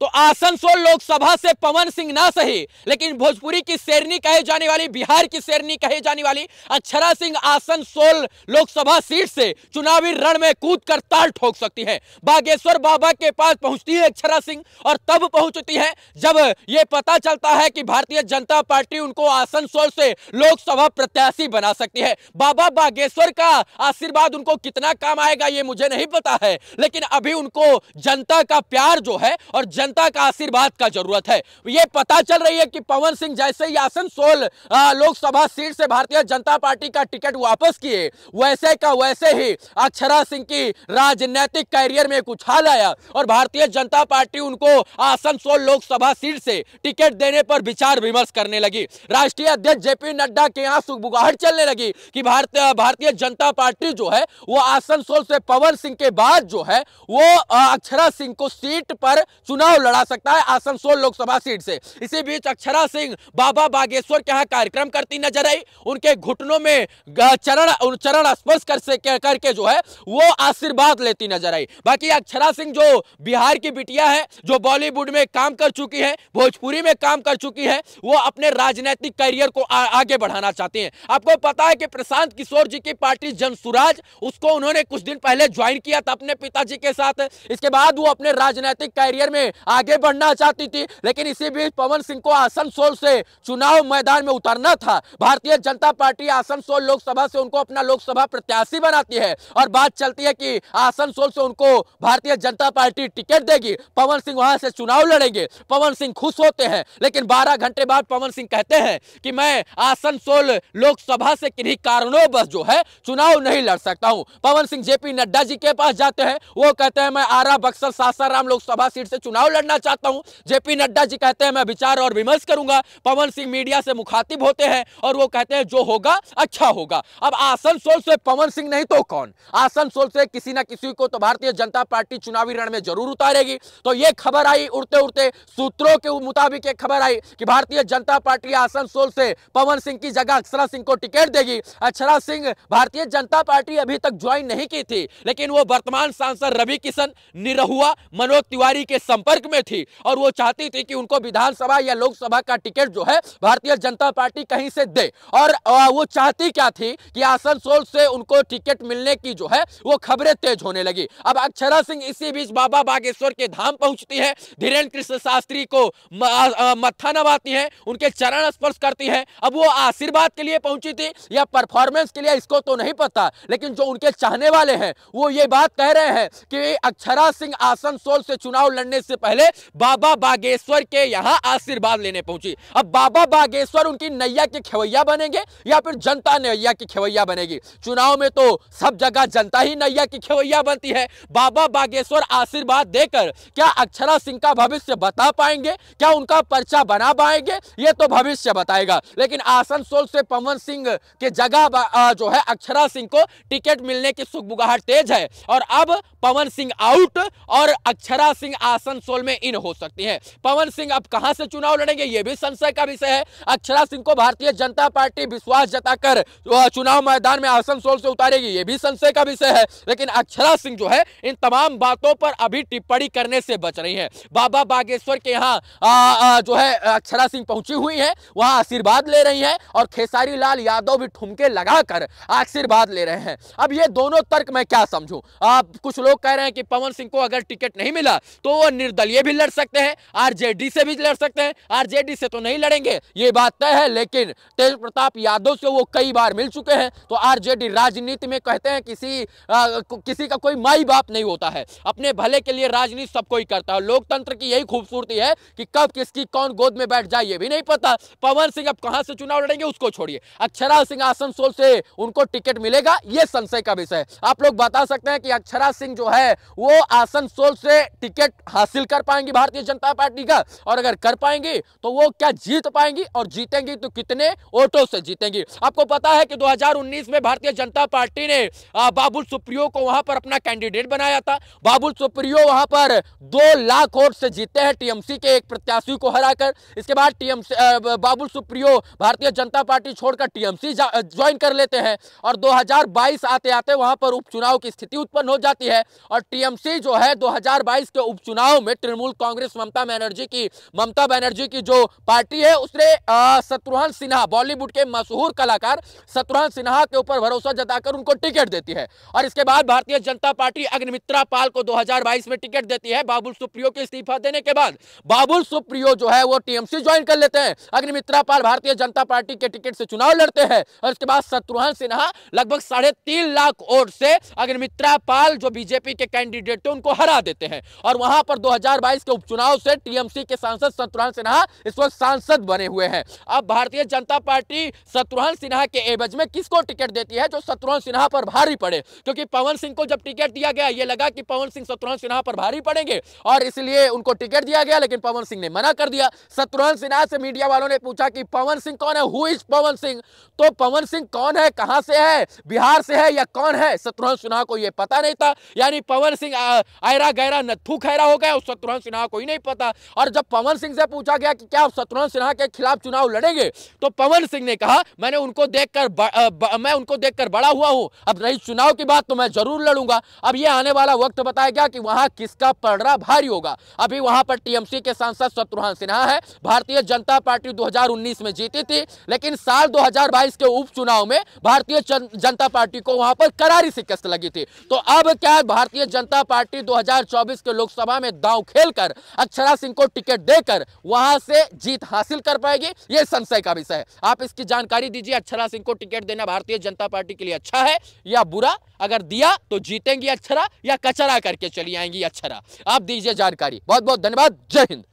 तो आसनसोल लोकसभा से पवन सिंह ना सही लेकिन भोजपुरी की शेरनी कहे जाने वाली बिहार की शेरनी कहे जाने वाली अक्षरा सिंह आसनसोल लोकसभा सीट से चुनावी रण में कूद कर ताल ठोक सकती है बागेश्वर बाबा के पास पहुंचती है अक्षरा सिंह और तब पहुंचती है जब यह पता चलता है कि भारतीय जनता पार्टी उनको आसनसोल से लोकसभा प्रत्याशी बना सकती है बाबा बागेश्वर का आशीर्वाद उनको कितना काम आएगा ये मुझे नहीं पता है लेकिन अभी उनको जनता का प्यार जो है और जन जनता का आशीर्वाद का जरूरत है ये पता चल रही है कि पवन सिंह जैसे ही आसनसोल लोकसभा सीट से भारतीय जनता पार्टी का टिकट वापस किए वैसे का वैसे ही अक्षरा सिंह की राजनीतिक कैरियर में कुछ हाल आया और भारतीय जनता पार्टी उनको आसनसोल लोकसभा सीट से टिकट देने पर विचार विमर्श करने लगी राष्ट्रीय अध्यक्ष जेपी नड्डा के यहाँ सुखबुगाहट चलने लगी कि भारत भारतीय जनता पार्टी जो है वो आसनसोल से पवन सिंह के बाद जो है वो अक्षरा सिंह को सीट पर चुनाव लड़ा सकता है आसनसोल लोकसभा सीट से इसी बीच अक्षरा सिंह बाबा बागेश्वर के यहाँ कार्यक्रम करती नजर आई उनके घुटनों में चरण चरण स्पर्श कर करके जो है वो आशीर्वाद लेती नजर आई बाकी अक्षरा सिंह जो बिहार की बिटिया है जो बॉलीवुड में काम कर चुकी है भोजपुरी में काम कर चुकी है वो अपने राजनीतिक करियर को आ, आगे बढ़ाना चाहती हैं आपको पता है कि प्रशांत किशोर जी की पार्टी जनसुराज उसको उन्होंने कुछ दिन पहले ज्वाइन किया था अपने पिताजी के साथ इसके बाद वो अपने राजनीतिक करियर में आगे बढ़ना चाहती थी लेकिन इसी बीच पवन सिंह को आसनसोल से चुनाव मैदान में उतरना था भारतीय जनता पार्टी आसनसोल लोकसभा से उनको अपना लोकसभा प्रत्याशी बनाती है और बात चलती है कि आसनसोल से उनको भारतीय जनता पार्टी टिकट देगी पवन सिंह वहां से चुनाव लड़ेंगे पवन सिंह खुश होते हैं लेकिन बारह घंटे बाद पवन सिंह कहते हैं कि मैं आसनसोल लोकसभा से किन्हीं कारणों बस जो है चुनाव नहीं लड़ सकता हूं पवन सिंह जेपी नड्डा जी के पास जाते हैं वो कहते हैं मैं आरा बक्सर सासाराम लोकसभा सीट से चुनाव लड़ लड़ना चाहता हूं जेपी नड्डा जी कहते हैं मैं विचार और विमर्श करूंगा पवन सिंह मीडिया से मुखातिब होते हैं और वो कहते हैं जो होगा अच्छा होगा अब आसनसोल से पवन सिंह नहीं तो कौन आसनसोल से किसी ना किसी को तो भारतीय जनता पार्टी चुनावी रण में जरूर उतारेगी तो यह खबर आई उड़ते उड़ते सूत्रों के मुताबिक एक खबर आई कि भारतीय जनता पार्टी आसनसोल से पवन सिंह की जगह अक्षरा सिंह को टिकट देगी अक्षरा सिंह भारतीय जनता पार्टी अभी तक ज्वाइन नहीं की थी लेकिन वो वर्तमान सांसद रवि किशन निरहुआ मनोज तिवारी के संपर्क में थी और वो चाहती थी कि उनको विधानसभा या लोकसभा का टिकट जो है भारतीय जनता पार्टी कहीं से दे और वो चाहती क्या थी कि आसनसोल से उनको टिकट मिलने की जो है वो खबरें तेज होने लगी अब अक्षरा सिंह इसी बीच बाबा बागेश्वर के धाम पहुंचती है धीरेन्द्र कृष्ण शास्त्री को मत्था नवाती है उनके चरण स्पर्श करती है अब वो आशीर्वाद के लिए पहुंची थी या परफॉर्मेंस के लिए इसको तो नहीं पता लेकिन जो उनके चाहने वाले हैं वो ये बात कह रहे हैं कि अक्षरा सिंह आसनसोल से चुनाव लड़ने से पहले पहले बाबा बागेश्वर के यहाँ आशीर्वाद लेने पहुंची अब बाबा बागेश्वर उनकी नैया के खेवैया बनेंगे या फिर जनता नैया की खेवैया बनेगी चुनाव में तो सब जगह जनता ही नैया की खेवैया बनती है बाबा बागेश्वर आशीर्वाद देकर क्या अक्षरा सिंह का भविष्य बता पाएंगे क्या उनका पर्चा बना पाएंगे ये तो भविष्य बताएगा लेकिन आसनसोल से पवन सिंह के जगह जो है अक्षरा सिंह को टिकट मिलने की सुखबुगाहट तेज है और अब पवन सिंह आउट और अक्षरा सिंह आसनसोल रोल में इन हो सकती है पवन सिंह अब कहां से चुनाव लड़ेंगे यह भी संशय का विषय है अक्षरा सिंह को भारतीय जनता पार्टी विश्वास जताकर चुनाव मैदान में आसनसोल से उतारेगी यह भी संशय का विषय है लेकिन अक्षरा सिंह जो है इन तमाम बातों पर अभी टिप्पणी करने से बच रही है बाबा बागेश्वर के यहाँ जो है अक्षरा सिंह पहुंची हुई है वहां आशीर्वाद ले रही है और खेसारी लाल यादव भी ठुमके लगाकर आशीर्वाद ले रहे हैं अब ये दोनों तर्क मैं क्या समझू कुछ लोग कह रहे हैं कि पवन सिंह को अगर टिकट नहीं मिला तो वो निर्दलीय लिए भी लड़ सकते हैं आरजेडी से भी लड़ सकते हैं आरजेडी से तो नहीं लड़ेंगे ये बात तय है लेकिन तेज प्रताप यादव से वो कई बार मिल चुके हैं तो आरजेडी राजनीति में कहते हैं किसी आ, किसी का कोई माई बाप नहीं होता है अपने भले के लिए राजनीति सब कोई करता है लोकतंत्र की यही खूबसूरती है कि कब किसकी कौन गोद में बैठ जाए ये भी नहीं पता पवन सिंह अब कहां से चुनाव लड़ेंगे उसको छोड़िए अक्षरा सिंह आसनसोल से उनको टिकट मिलेगा ये संशय का विषय आप लोग बता सकते हैं कि अक्षरा सिंह जो है वो आसनसोल से टिकट हासिल कर कर पाएंगी भारतीय जनता पार्टी का और अगर कर पाएंगी तो वो क्या जीत पाएंगी और जीतेंगी तो कितने वोटों से जीतेंगी आपको पता है कि 2019 में भारतीय जनता पार्टी ने बाबुल सुप्रियो को वहां पर अपना कैंडिडेट बनाया था बाबुल सुप्रियो वहां पर दो लाख वोट से जीते हैं टीएमसी के एक प्रत्याशी को हराकर इसके बाद टीएमसी बाबुल सुप्रियो भारतीय जनता पार्टी छोड़कर टीएमसी ज्वाइन कर लेते हैं और दो आते आते वहां पर उपचुनाव की स्थिति उत्पन्न हो जाती है और टीएमसी जो है दो के उपचुनाव में तृणमूल कांग्रेस ममता बनर्जी की ममता बनर्जी की जो पार्टी है उसने शत्रुघ्न सिन्हा बॉलीवुड के मशहूर कलाकार शत्रुघ्न सिन्हा के ऊपर भरोसा जताकर उनको टिकट देती है और इसके बाद भारतीय जनता पार्टी अग्निमित्रा पाल को दो में टिकट देती है बाबुल सुप्रियो के इस्तीफा देने के बाद बाबुल सुप्रियो जो है वो टीएमसी ज्वाइन कर लेते हैं अग्निमित्रा पाल भारतीय जनता पार्टी के टिकट से चुनाव लड़ते हैं और इसके बाद शत्रुघ्न सिन्हा लगभग साढ़े तीन लाख वोट से अग्निमित्रा पाल जो बीजेपी के कैंडिडेट थे उनको हरा देते हैं और वहां पर 2022 के उपचुनाव से टीएमसी के सांसद शत्रुघ्न सिन्हा इस वक्त सांसद बने हुए हैं अब भारतीय जनता पार्टी शत्रुघ्न सिन्हा के एवज में किसको टिकट देती है जो शत्रुघ्न सिन्हा पर भारी पड़े क्योंकि पवन सिंह को जब टिकट दिया गया ये लगा कि पवन सिंह शत्रुघ्न सिन्हा पर भारी पड़ेंगे और इसलिए उनको टिकट दिया गया लेकिन पवन सिंह ने मना कर दिया शत्रुघ्न सिन्हा से मीडिया वालों ने पूछा कि पवन सिंह कौन है हु इज पवन सिंह तो पवन सिंह कौन है कहां से है बिहार से है या कौन है शत्रुघ्न सिन्हा को यह पता नहीं था यानी पवन सिंह आयरा गहरा नथू खैरा हो गया और शत्रुघ्न सिन्हा को ही नहीं पता और जब पवन सिंह से पूछा गया कि क्या आप शत्रुघ्न सिन्हा के खिलाफ चुनाव लड़ेंगे तो पवन सिंह ने कहा मैंने उनको देखकर मैं उनको देखकर बड़ा हुआ हूं अब रही चुनाव की बात तो मैं जरूर लड़ूंगा अब यह आने वाला वक्त बताएगा कि वहां किसका पलड़ा भारी होगा अभी वहां पर टीएमसी के सांसद शत्रुघ्न सिन्हा है भारतीय जनता पार्टी दो में जीती थी लेकिन साल दो के उपचुनाव में भारतीय जनता पार्टी को वहां पर करारी शिकस्त लगी थी तो अब क्या भारतीय जनता पार्टी 2024 के लोकसभा में दांव खेल खेलकर अक्षरा सिंह को टिकट देकर वहां से जीत हासिल कर पाएगी यह संशय का विषय है आप इसकी जानकारी दीजिए अक्षरा सिंह को टिकट देना भारतीय जनता पार्टी के लिए अच्छा है या बुरा अगर दिया तो जीतेंगी अक्षरा या कचरा करके चली आएंगी अक्षरा आप दीजिए जानकारी बहुत बहुत धन्यवाद जय हिंद